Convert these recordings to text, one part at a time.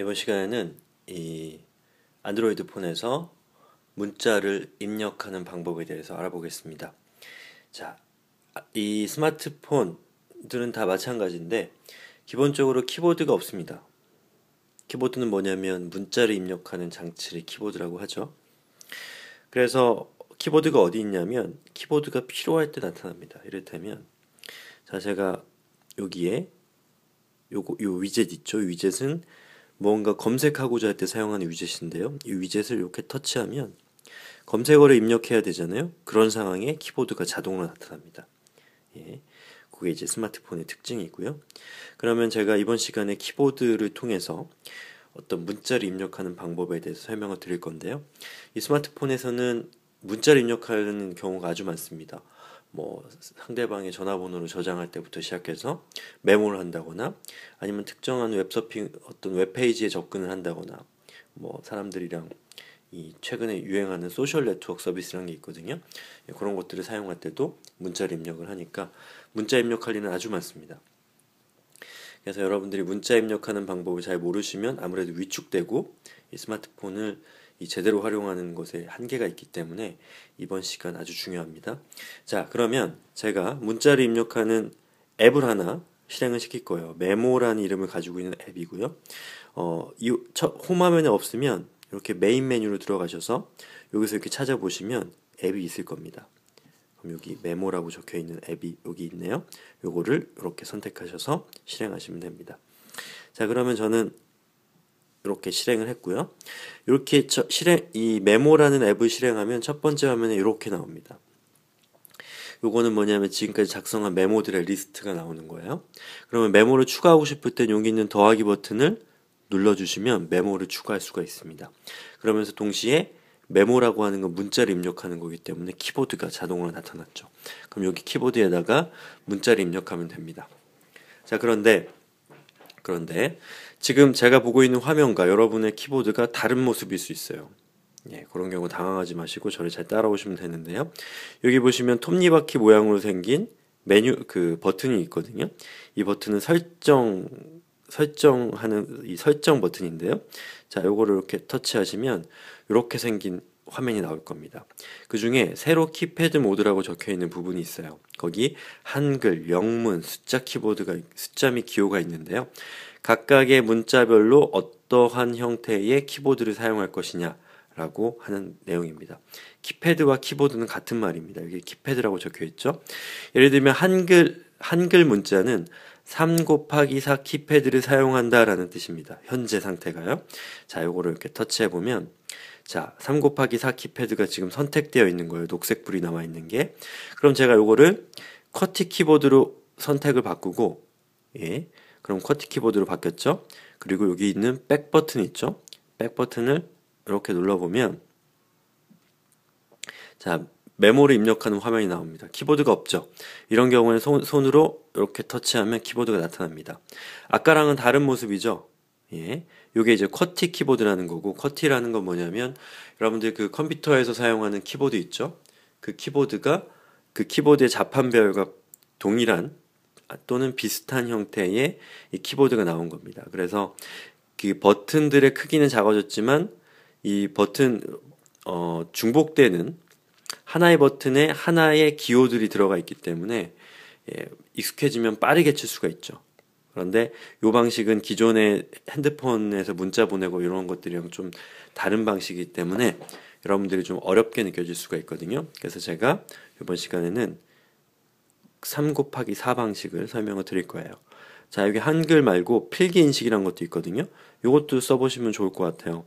이번 시간에는 이 안드로이드 폰에서 문자를 입력하는 방법에 대해서 알아보겠습니다. 자, 이 스마트폰들은 다 마찬가지인데 기본적으로 키보드가 없습니다. 키보드는 뭐냐면 문자를 입력하는 장치를 키보드라고 하죠. 그래서 키보드가 어디 있냐면 키보드가 필요할 때 나타납니다. 이를테면 자 제가 여기에 요거 요 위젯 있죠. 위젯은 뭔가 검색하고자 할 때 사용하는 위젯인데요. 이 위젯을 이렇게 터치하면 검색어를 입력해야 되잖아요. 그런 상황에 키보드가 자동으로 나타납니다. 예. 그게 이제 스마트폰의 특징이고요. 그러면 제가 이번 시간에 키보드를 통해서 어떤 문자를 입력하는 방법에 대해서 설명을 드릴 건데요. 이 스마트폰에서는 문자를 입력하는 경우가 아주 많습니다. 뭐 상대방의 전화번호를 저장할 때부터 시작해서 메모를 한다거나 아니면 특정한 웹서핑 어떤 웹페이지에 접근을 한다거나 뭐 사람들이랑 이 최근에 유행하는 소셜 네트워크 서비스라는 게 있거든요. 예, 그런 것들을 사용할 때도 문자를 입력을 하니까 문자 입력할 일은 아주 많습니다. 그래서 여러분들이 문자 입력하는 방법을 잘 모르시면 아무래도 위축되고 이 스마트폰을 이 제대로 활용하는 것에 한계가 있기 때문에 이번 시간 아주 중요합니다. 자, 그러면 제가 문자를 입력하는 앱을 하나 실행을 시킬 거예요. 메모라는 이름을 가지고 있는 앱이고요. 어, 이 홈화면에 없으면 이렇게 메인 메뉴로 들어가셔서 여기서 이렇게 찾아보시면 앱이 있을 겁니다. 그럼 여기 메모라고 적혀 있는 앱이 여기 있네요. 요거를 이렇게 선택하셔서 실행하시면 됩니다. 자, 그러면 저는 이렇게 실행을 했고요. 이렇게 저, 실행 이 메모라는 앱을 실행하면 첫 번째 화면에 이렇게 나옵니다. 요거는 뭐냐면 지금까지 작성한 메모들의 리스트가 나오는 거예요. 그러면 메모를 추가하고 싶을 땐 여기 있는 더하기 버튼을 눌러주시면 메모를 추가할 수가 있습니다. 그러면서 동시에 메모라고 하는 건 문자를 입력하는 거기 때문에 키보드가 자동으로 나타났죠. 그럼 여기 키보드에다가 문자를 입력하면 됩니다. 자, 그런데, 그런데 지금 제가 보고 있는 화면과 여러분의 키보드가 다른 모습일 수 있어요. 예, 그런 경우 당황하지 마시고 저를 잘 따라오시면 되는데요. 여기 보시면 톱니바퀴 모양으로 생긴 메뉴 그 버튼이 있거든요. 이 버튼은 설정 설정하는 이 설정 버튼인데요. 자, 요거를 이렇게 터치하시면 이렇게 생긴 화면이 나올 겁니다. 그 중에 새로 키패드 모드라고 적혀 있는 부분이 있어요. 거기 한글, 영문, 숫자 키보드가 숫자 및 기호가 있는데요. 각각의 문자별로 어떠한 형태의 키보드를 사용할 것이냐 라고 하는 내용입니다. 키패드와 키보드는 같은 말입니다. 여기 키패드라고 적혀 있죠. 예를 들면 한글 한글 문자는 3 곱하기 4 키패드를 사용한다라는 뜻입니다. 현재 상태가요. 자, 요거를 이렇게 터치해 보면 자, 3 곱하기 4 키패드가 지금 선택되어 있는 거예요. 녹색불이 남아 있는 게. 그럼 제가 요거를 커티 키보드로 선택을 바꾸고 예. 그럼 쿼티 키보드로 바뀌었죠? 그리고 여기 있는 백 버튼 있죠? 백 버튼을 이렇게 눌러보면 자 메모를 입력하는 화면이 나옵니다. 키보드가 없죠. 이런 경우에 손, 손으로 이렇게 터치하면 키보드가 나타납니다. 아까랑은 다른 모습이죠. 예. 요게 이제 쿼티 키보드라는 거고 쿼티라는 건 뭐냐면 여러분들 그 컴퓨터에서 사용하는 키보드 있죠? 그 키보드가 그 키보드의 자판별과 동일한 또는 비슷한 형태의 이 키보드가 나온 겁니다. 그래서 그 버튼들의 크기는 작아졌지만 이 버튼 어, 중복되는 하나의 버튼에 하나의 기호들이 들어가 있기 때문에 예, 익숙해지면 빠르게 칠 수가 있죠. 그런데 이 방식은 기존의 핸드폰에서 문자 보내고 이런 것들이랑 좀 다른 방식이기 때문에 여러분들이 좀 어렵게 느껴질 수가 있거든요. 그래서 제가 이번 시간에는 3 곱하기 4 방식을 설명을 드릴 거예요. 자, 여기 한글 말고 필기인식이라는 것도 있거든요. 이것도 써보시면 좋을 것 같아요.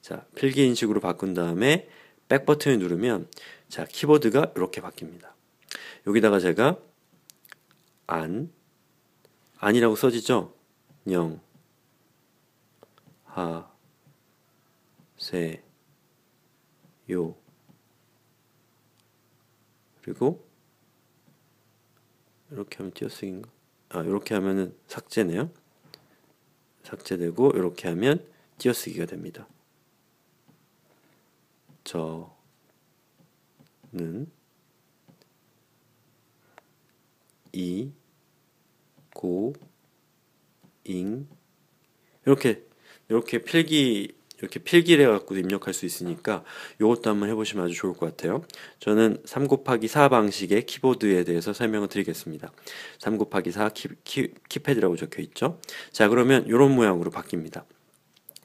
자, 필기인식으로 바꾼 다음에 백버튼을 누르면 자, 키보드가 이렇게 바뀝니다. 여기다가 제가 안, 아니라고 써지죠? 영, 하, 세, 요. 그리고 이렇게 하면 띄어쓰기인가? 아, 이렇게 하면은 삭제네요. 삭제되고 이렇게 하면 띄어쓰기가 됩니다. 저는 이고잉 이렇게 이렇게 필기 이렇게 필기를 해갖고 입력할 수 있으니까 이것도 한번 해보시면 아주 좋을 것 같아요. 저는 3 곱하기 4 방식의 키보드에 대해서 설명을 드리겠습니다. 3 곱하기 4 키, 키, 키패드라고 적혀 있죠. 자 그러면 이런 모양으로 바뀝니다.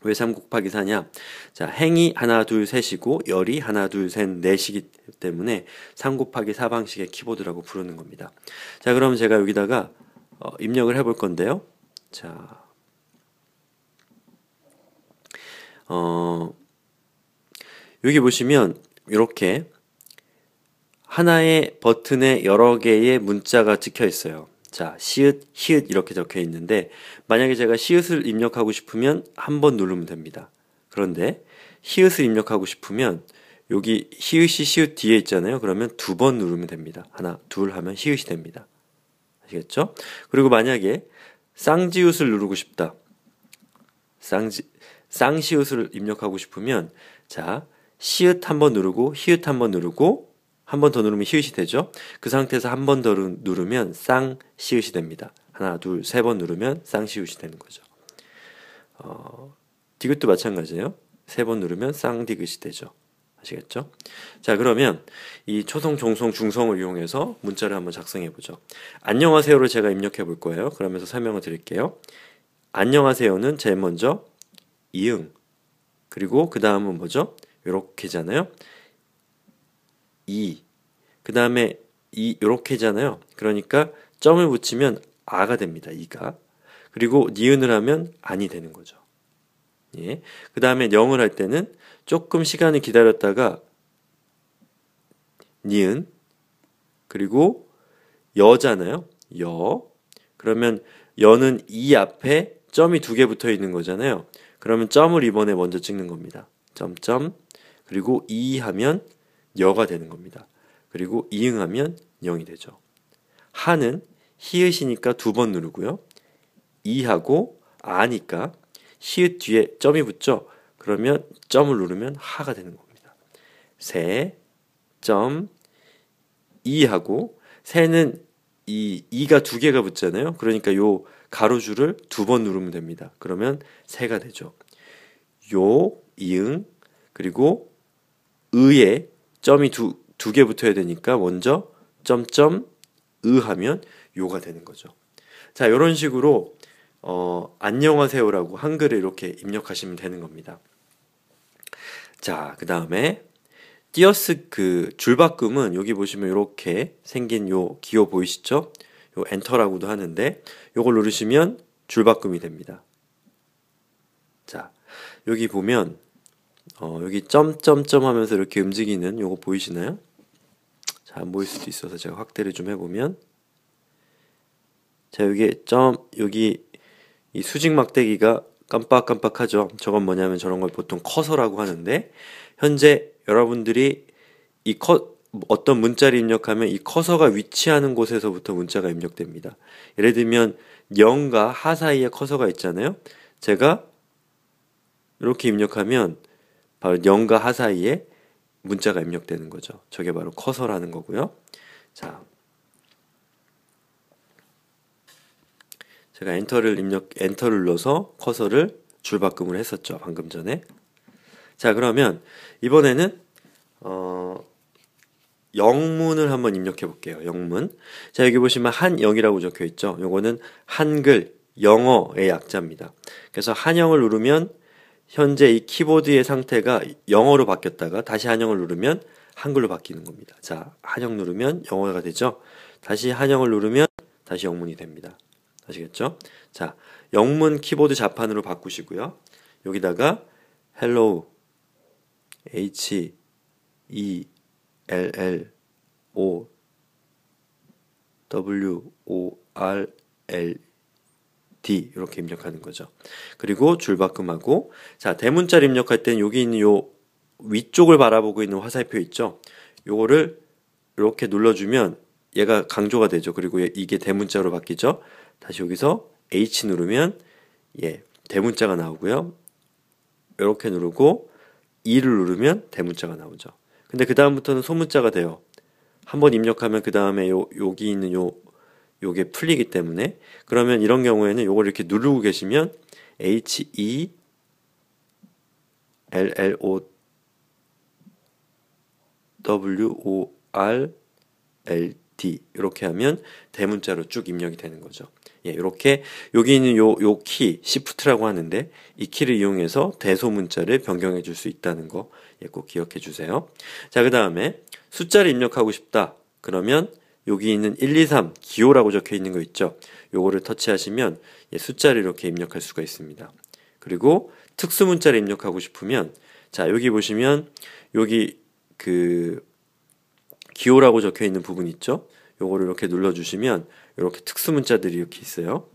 왜 3 곱하기 4냐? 자, 행이 하나, 둘, 셋이고, 열이 하나, 둘, 셋, 넷이기 때문에 3 곱하기 4 방식의 키보드라고 부르는 겁니다. 자, 그럼 제가 여기다가 어, 입력을 해볼 건데요. 자, 어, 여기 보시면 이렇게 하나의 버튼에 여러 개의 문자가 찍혀 있어요. 자, 시읒, 히읒 이렇게 적혀 있는데 만약에 제가 시읒을 입력하고 싶으면 한 번 누르면 됩니다. 그런데 히읒을 입력하고 싶으면 여기 히읗이 시읒 뒤에 있잖아요. 그러면 두 번 누르면 됩니다. 하나, 둘 하면 히읗이 됩니다. 아시겠죠? 그리고 만약에 쌍지읒을 누르고 싶다. 쌍지 쌍시읒을 입력하고 싶으면 자 시읒 한번 누르고 히읗 한번 누르고 한 번 더 누르면 히읗이 되죠. 그 상태에서 한 번 더 누르면 쌍시읒이 됩니다. 하나 둘 세 번 누르면 쌍시읒이 되는 거죠. 어, 디귿도 마찬가지예요. 세 번 누르면 쌍디귿이 되죠. 아시겠죠? 자 그러면 이 초성, 종성, 중성을 이용해서 문자를 한번 작성해 보죠. 안녕하세요를 제가 입력해 볼 거예요. 그러면서 설명을 드릴게요. 안녕하세요는 제일 먼저 이응. 그리고 그 다음은 뭐죠? 요렇게잖아요. 이. 그 다음에 이, 요렇게잖아요. 그러니까 점을 붙이면 아가 됩니다. 이가. 그리고 니은을 하면 안이 되는 거죠. 예. 그 다음에 영을 할 때는 조금 시간을 기다렸다가 니은, 그리고 여잖아요. 여. 그러면 여는 이 앞에 점이 두 개 붙어 있는 거잖아요. 그러면 점을 이번에 먼저 찍는 겁니다. 점점 그리고 이 하면 여가 되는 겁니다. 그리고 이응하면 영이 되죠. 하는 히읗이니까 두 번 누르고요. 이하고 아니까 히읗 뒤에 점이 붙죠. 그러면 점을 누르면 하가 되는 겁니다. 세, 점, 이하고 세는 이 2가 두 개가 붙잖아요. 그러니까 요 가로줄을 두 번 누르면 됩니다. 그러면 세가 되죠. 요, 이응, 그리고 의에 점이 두, 두 개 붙어야 되니까 먼저 점점 의 하면 요가 되는 거죠. 자, 이런 식으로 어, 안녕하세요라고 한글을 이렇게 입력하시면 되는 겁니다. 자, 그 다음에 띄어쓰 그 줄바꿈은 여기 보시면 이렇게 생긴 요 기호 보이시죠? 요 엔터라고도 하는데 요걸 누르시면 줄바꿈이 됩니다. 자, 여기 보면 어, 여기 점점점 하면서 이렇게 움직이는 요거 보이시나요? 잘 안 보일 수도 있어서 제가 확대를 좀 해보면 자 여기 점 여기 이 수직 막대기가 깜빡깜빡하죠. 저건 뭐냐면 저런 걸 보통 커서라고 하는데 현재 여러분들이 이 컷, 어떤 문자를 입력하면 이 커서가 위치하는 곳에서부터 문자가 입력됩니다. 예를 들면 0과 하 사이에 커서가 있잖아요. 제가 이렇게 입력하면 바로 0과 하 사이에 문자가 입력되는 거죠. 저게 바로 커서라는 거고요. 자. 제가 엔터를 입력 엔터를 눌러서 커서를 줄바꿈을 했었죠. 방금 전에. 자, 그러면 이번에는 어 영문을 한번 입력해 볼게요. 영문. 자, 여기 보시면 한영이라고 적혀 있죠. 요거는 한글 영어의 약자입니다. 그래서 한영을 누르면 현재 이 키보드의 상태가 영어로 바뀌었다가 다시 한영을 누르면 한글로 바뀌는 겁니다. 자, 한영 누르면 영어가 되죠. 다시 한영을 누르면 다시 영문이 됩니다. 아시겠죠? 자, 영문 키보드 자판으로 바꾸시고요. 여기다가 헬로우 H E L L O W O R L D 이렇게 입력하는 거죠. 그리고 줄바꿈하고 자 대문자를 입력할 때는 여기 있는 요 위쪽을 바라보고 있는 화살표 있죠. 요거를 이렇게 눌러주면 얘가 강조가 되죠. 그리고 이게 대문자로 바뀌죠. 다시 여기서 H 누르면 예 대문자가 나오고요. 이렇게 누르고 2를 누르면 대문자가 나오죠. 근데 그 다음부터는 소문자가 돼요. 한번 입력하면 그 다음에 요 여기 있는 요 요게 풀리기 때문에 그러면 이런 경우에는 요걸 이렇게 누르고 계시면 H E L L O W O R L D 이렇게 하면 대문자로 쭉 입력이 되는 거죠. 예, 요렇게 여기 있는 요 요 키, 시프트라고 하는데 이 키를 이용해서 대소 문자를 변경해 줄 수 있다는 거 예, 꼭 기억해 주세요. 자, 그다음에 숫자를 입력하고 싶다. 그러면 여기 있는 1, 2, 3 기호라고 적혀 있는 거 있죠. 요거를 터치하시면 예, 숫자를 이렇게 입력할 수가 있습니다. 그리고 특수 문자를 입력하고 싶으면 자, 여기 보시면 여기 그 기호라고 적혀 있는 부분 있죠? 요거를 이렇게 눌러 주시면 이렇게 특수 문자들이 이렇게 있어요.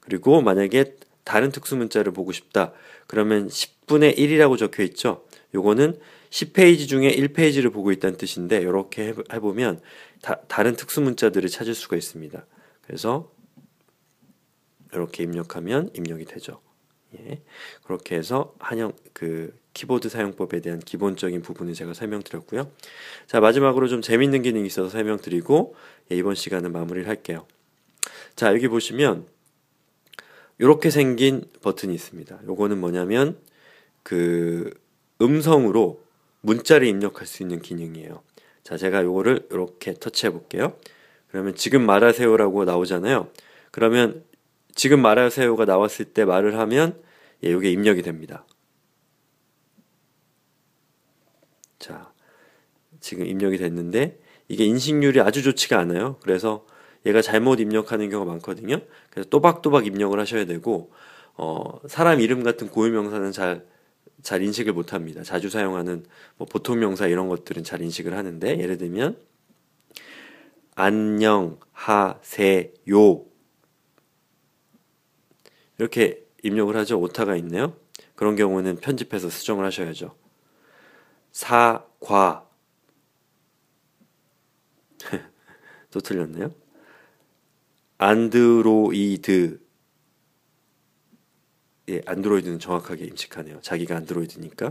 그리고 만약에 다른 특수 문자를 보고 싶다. 그러면 10분의 1이라고 적혀 있죠. 요거는 10페이지 중에 1페이지를 보고 있다는 뜻인데 이렇게 해보면 다, 다른 특수 문자들을 찾을 수가 있습니다. 그래서 이렇게 입력하면 입력이 되죠. 예. 그렇게 해서 한영 그 키보드 사용법에 대한 기본적인 부분을 제가 설명드렸고요. 자 마지막으로 좀 재밌는 기능이 있어서 설명드리고 예, 이번 시간은 마무리를 할게요. 자, 여기 보시면 이렇게 생긴 버튼이 있습니다. 요거는 뭐냐면 그 음성으로 문자를 입력할 수 있는 기능이에요. 자, 제가 요거를 이렇게 터치해 볼게요. 그러면 지금 말하세요라고 나오잖아요. 그러면 지금 말하세요가 나왔을 때 말을 하면 예, 요게 입력이 됩니다. 자, 지금 입력이 됐는데 이게 인식률이 아주 좋지가 않아요. 그래서 얘가 잘못 입력하는 경우가 많거든요. 그래서 또박또박 입력을 하셔야 되고 어, 사람 이름 같은 고유 명사는 잘 잘 인식을 못 합니다. 자주 사용하는 뭐 보통 명사 이런 것들은 잘 인식을 하는데 예를 들면 안녕하세요 이렇게 입력을 하죠. 오타가 있네요. 그런 경우는 편집해서 수정을 하셔야죠. 사과 또 틀렸네요. 안드로이드 예, 안드로이드는 정확하게 임식하네요. 자기가 안드로이드니까.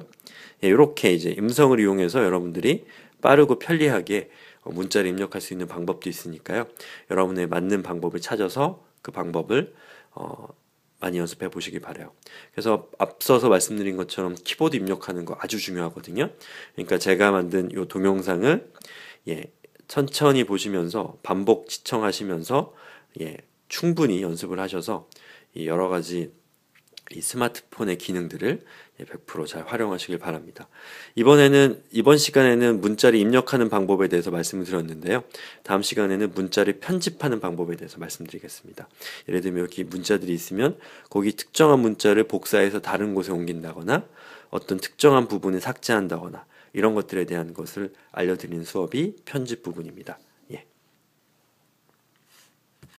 예, 이렇게 이제 음성을 이용해서 여러분들이 빠르고 편리하게 어, 문자를 입력할 수 있는 방법도 있으니까요. 여러분의 맞는 방법을 찾아서 그 방법을 어, 많이 연습해 보시기 바래요. 그래서 앞서서 말씀드린 것처럼 키보드 입력하는 거 아주 중요하거든요. 그러니까 제가 만든 이 동영상을 예, 천천히 보시면서 반복 시청하시면서 예, 충분히 연습을 하셔서 이 여러 가지 이 스마트폰의 기능들을 100%잘 예, 활용하시길 바랍니다. 이번에는 이번 시간에는 문자를 입력하는 방법에 대해서 말씀을 드렸는데요. 다음 시간에는 문자를 편집하는 방법에 대해서 말씀드리겠습니다. 예를 들면 여기 문자들이 있으면 거기 특정한 문자를 복사해서 다른 곳에 옮긴다거나 어떤 특정한 부분을 삭제한다거나 이런 것들에 대한 것을 알려드리는 수업이 편집 부분입니다.